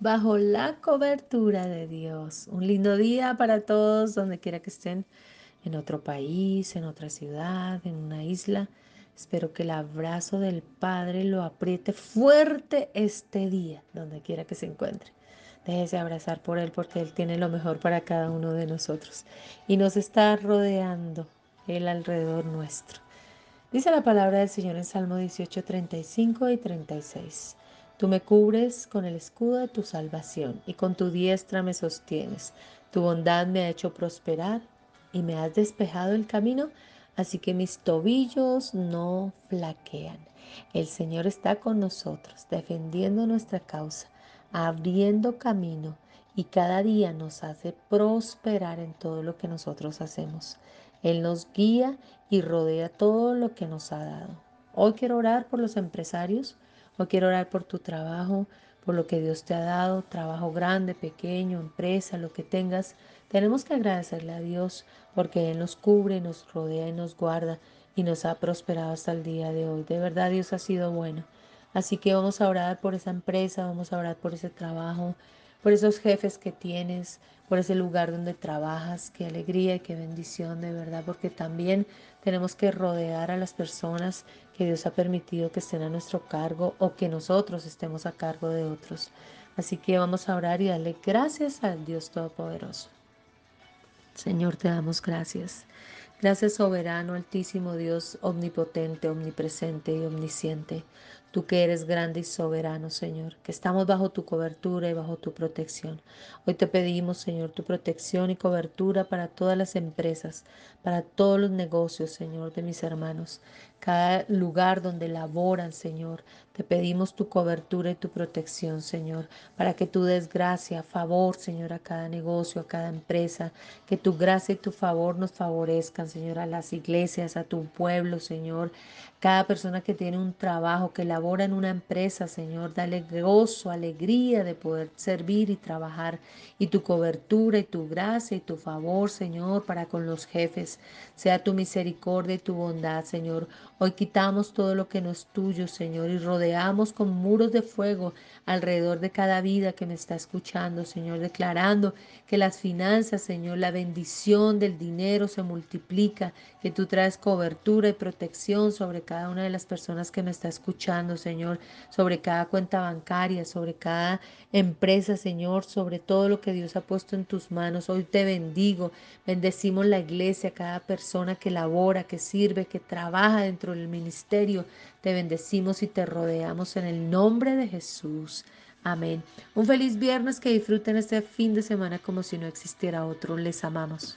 bajo la cobertura de Dios. Un lindo día para todos, donde quiera que estén, en otro país, en otra ciudad, en una isla. Espero que el abrazo del Padre lo apriete fuerte este día, donde quiera que se encuentre. Déjese abrazar por Él porque Él tiene lo mejor para cada uno de nosotros y nos está rodeando Él alrededor nuestro. Dice la palabra del Señor en Salmo 18, 35 y 36. Tú me cubres con el escudo de tu salvación y con tu diestra me sostienes. Tu bondad me ha hecho prosperar y me has despejado el camino, así que mis tobillos no flaquean. El Señor está con nosotros, defendiendo nuestra causa, abriendo camino y cada día nos hace prosperar en todo lo que nosotros hacemos. Él nos guía y rodea todo lo que nos ha dado. Hoy quiero orar por los empresarios Hoy quiero orar por tu trabajo, por lo que Dios te ha dado, trabajo grande, pequeño, empresa, lo que tengas. Tenemos que agradecerle a Dios porque Él nos cubre, nos rodea y nos guarda y nos ha prosperado hasta el día de hoy. De verdad Dios ha sido bueno. Así que vamos a orar por esa empresa, vamos a orar por ese trabajo, por esos jefes que tienes, por ese lugar donde trabajas. Qué alegría y qué bendición de verdad, porque también tenemos que rodear a las personas que Dios ha permitido que estén a nuestro cargo o que nosotros estemos a cargo de otros. Así que vamos a orar y darle gracias al Dios Todopoderoso. Señor, te damos gracias. Gracias soberano, altísimo Dios, omnipotente, omnipresente y omnisciente tú que eres grande y soberano, Señor, que estamos bajo tu cobertura y bajo tu protección. Hoy te pedimos, Señor, tu protección y cobertura para todas las empresas, para todos los negocios, Señor, de mis hermanos, cada lugar donde laboran, Señor. Te pedimos tu cobertura y tu protección, Señor, para que tu desgracia, favor, Señor, a cada negocio, a cada empresa, que tu gracia y tu favor nos favorezcan, Señor, a las iglesias, a tu pueblo, Señor, cada persona que tiene un trabajo, que labora en una empresa, Señor. Dale gozo, alegría de poder servir y trabajar. Y tu cobertura y tu gracia y tu favor, Señor, para con los jefes. Sea tu misericordia y tu bondad, Señor. Hoy quitamos todo lo que no es tuyo, Señor, y rodeamos con muros de fuego alrededor de cada vida que me está escuchando, Señor, declarando que las finanzas, Señor, la bendición del dinero se multiplica, que tú traes cobertura y protección sobre cada una de las personas que me está escuchando. Señor, sobre cada cuenta bancaria, sobre cada empresa, Señor, sobre todo lo que Dios ha puesto en tus manos. Hoy te bendigo, bendecimos la iglesia, cada persona que labora, que sirve, que trabaja dentro del ministerio. Te bendecimos y te rodeamos en el nombre de Jesús. Amén. Un feliz viernes, que disfruten este fin de semana como si no existiera otro. Les amamos.